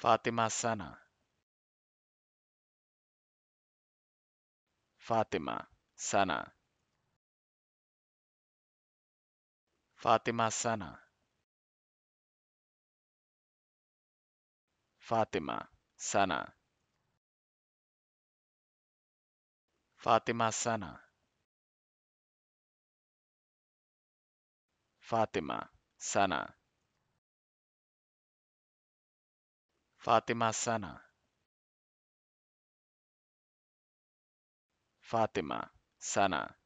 Fatima Sana Fatima Sana Fatima Sana Fatima Sana Fatima Sana Fatima Sana Fatima Sana Fatima Sana